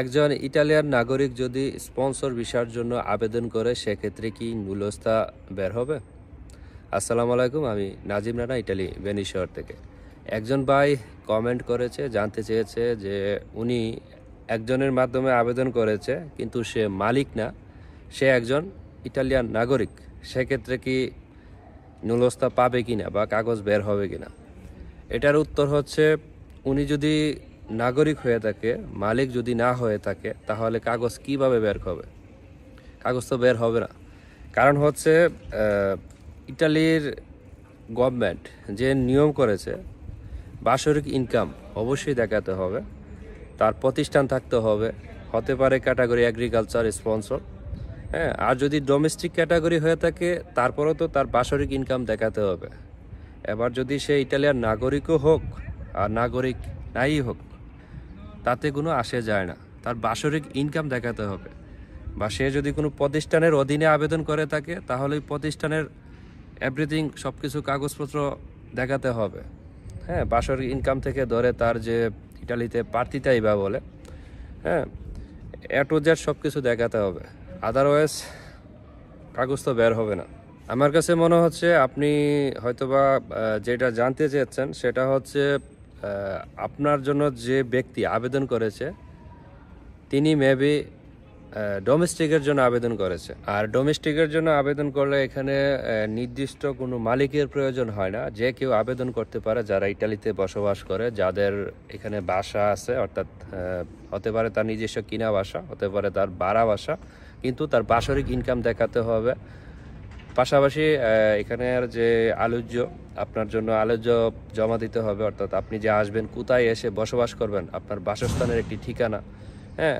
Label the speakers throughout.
Speaker 1: একজন ইটালিয়ান নাগরিক যদি স্পন্সর ভিসার জন্য আবেদন করে সেক্ষেত্রে কি নুলস্তা বের হবে আসসালামু আলাইকুম আমি নাজিম রানা ইটালি বেনি শহর থেকে একজন ভাই কমেন্ট করেছে জানতে চেয়েছে যে উনি একজনের মাধ্যমে আবেদন করেছে কিন্তু সে মালিক না সে একজন ইটালিয়ান নাগরিক সেক্ষেত্রে কি নুলস্তা পাবে কি না বা কাগজ বের হবে কি না এটার উত্তর হচ্ছে উনি যদি নাগরিক হয়ে থাকে মালিক যদি না হয়ে থাকে তাহলে কাগজ কিভাবে বের হবে কাগজ তো বের হবে না কারণ হচ্ছে ইটালির গভর্নমেন্ট যে নিয়ম করেছে বাৎসরিক ইনকাম অবশ্যই দেখাতে হবে তার প্রতিষ্ঠান থাকতে হবে হতে পারে ক্যাটাগরি অ্যাগ্রিকালচার স্পন্সর হ্যাঁ আর যদি ডোমেস্টিক ক্যাটাগরি হয়ে থাকে তারপরেও তো তার বাৎসরিক ইনকাম দেখাতে হবে এবার যদি সে ইটালিয়ার নাগরিকও হোক আর নাগরিক নাই হোক তাতে কোনো আসে যায় না তার বাৎসরিক ইনকাম দেখাতে হবে বা সে যদি কোনো প্রতিষ্ঠানের অধীনে আবেদন করে থাকে তাহলে প্রতিষ্ঠানের এভরিথিং সব কিছু কাগজপত্র দেখাতে হবে হ্যাঁ বাৎসরিক ইনকাম থেকে ধরে তার যে ইটালিতে পার্টিতাই বা বলে হ্যাঁ টু জেড সব কিছু দেখাতে হবে আদারওয়াইজ কাগজ তো বের হবে না আমার কাছে মনে হচ্ছে আপনি হয়তোবা যেটা জানতে চেয়েছেন সেটা হচ্ছে আপনার জন্য যে ব্যক্তি আবেদন করেছে তিনি মেবি ডোমেস্টিকের জন্য আবেদন করেছে আর ডোমেস্টিকের জন্য আবেদন করলে এখানে নির্দিষ্ট কোনো মালিকের প্রয়োজন হয় না যে কেউ আবেদন করতে পারে যারা ইটালিতে বসবাস করে যাদের এখানে বাসা আছে অর্থাৎ হতে পারে তার নিজস্ব কিনা বাসা হতে পারে তার বাড়া বাসা কিন্তু তার বাসরিক ইনকাম দেখাতে হবে পাশাপাশি এখানের যে আলোচ্য আপনার জন্য আলোচ্য জমা দিতে হবে অর্থাৎ আপনি যে আসবেন কোথায় এসে বসবাস করবেন আপনার বাসস্থানের একটি ঠিকানা হ্যাঁ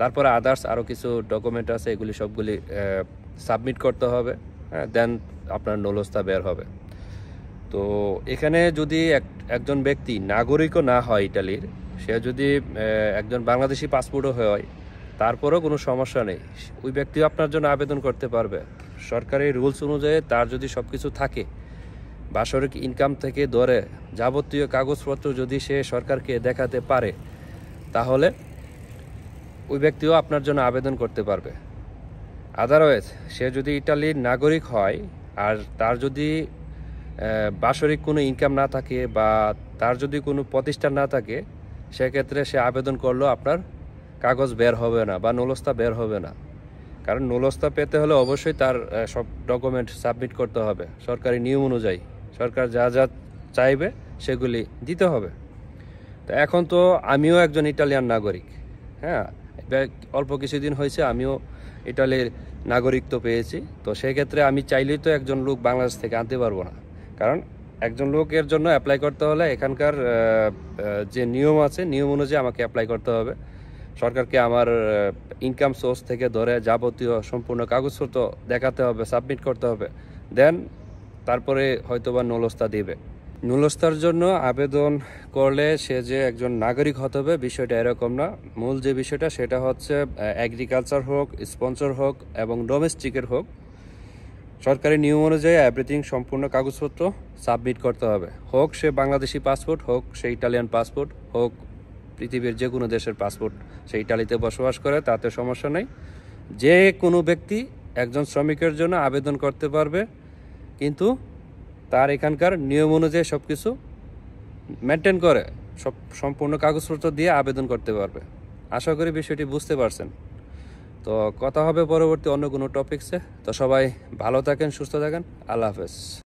Speaker 1: তারপরে আদার্স আরও কিছু ডকুমেন্ট আছে এগুলি সবগুলি সাবমিট করতে হবে হ্যাঁ দেন আপনার নলস্থা বের হবে তো এখানে যদি একজন ব্যক্তি নাগরিকও না হয় ইটালির সে যদি একজন বাংলাদেশি পাসপোর্টও হয় তারপরেও কোনো সমস্যা নেই ওই ব্যক্তিও আপনার জন্য আবেদন করতে পারবে সরকারি রুলস অনুযায়ী তার যদি সব কিছু থাকে বাৎসরিক ইনকাম থেকে ধরে যাবতীয় কাগজপত্র যদি সে সরকারকে দেখাতে পারে তাহলে ওই ব্যক্তিও আপনার জন্য আবেদন করতে পারবে আদারওয়াইজ সে যদি ইটালির নাগরিক হয় আর তার যদি বাৎসরিক কোনো ইনকাম না থাকে বা তার যদি কোনো প্রতিষ্ঠান না থাকে সেক্ষেত্রে সে আবেদন করলেও আপনার কাগজ বের হবে না বা নুলস্তা বের হবে না কারণ নুলস্তা পেতে হলে অবশ্যই তার সব ডকুমেন্ট সাবমিট করতে হবে সরকারি নিয়ম অনুযায়ী সরকার যা যা চাইবে সেগুলি দিতে হবে তো এখন তো আমিও একজন ইটালিয়ান নাগরিক হ্যাঁ অল্প কিছুদিন হয়েছে আমিও ইটালির নাগরিক তো পেয়েছি তো সেক্ষেত্রে আমি চাইলেই তো একজন লোক বাংলাদেশ থেকে আনতে পারবো না কারণ একজন লোকের জন্য অ্যাপ্লাই করতে হলে এখানকার যে নিয়ম আছে নিয়ম অনুযায়ী আমাকে অ্যাপ্লাই করতে হবে সরকারকে আমার ইনকাম সোর্স থেকে ধরে যাবতীয় সম্পূর্ণ কাগজপত্র দেখাতে হবে সাবমিট করতে হবে দেন তারপরে হয়তোবা নলস্তা দিবে নুলস্তার জন্য আবেদন করলে সে যে একজন নাগরিক হতে হবে বিষয়টা এরকম না মূল যে বিষয়টা সেটা হচ্ছে অ্যাগ্রিকালচার হোক স্পন্সর হোক এবং ডোমেস্টিকের হোক সরকারি নিয়ম অনুযায়ী এভরিথিং সম্পূর্ণ কাগজপত্র সাবমিট করতে হবে হোক সে বাংলাদেশি পাসপোর্ট হোক সে ইটালিয়ান পাসপোর্ট হোক পৃথিবীর যে কোনো দেশের পাসপোর্ট সে ইটালিতে বসবাস করে তাতে সমস্যা নেই যে কোনো ব্যক্তি একজন শ্রমিকের জন্য আবেদন করতে পারবে কিন্তু তার এখানকার নিয়ম অনুযায়ী সব কিছু মেনটেন করে সব সম্পূর্ণ কাগজপত্র দিয়ে আবেদন করতে পারবে আশা করি বিষয়টি বুঝতে পারছেন তো কথা হবে পরবর্তী অন্য কোনো টপিক্সে তো সবাই ভালো থাকেন সুস্থ থাকেন আল্লাহ হাফেজ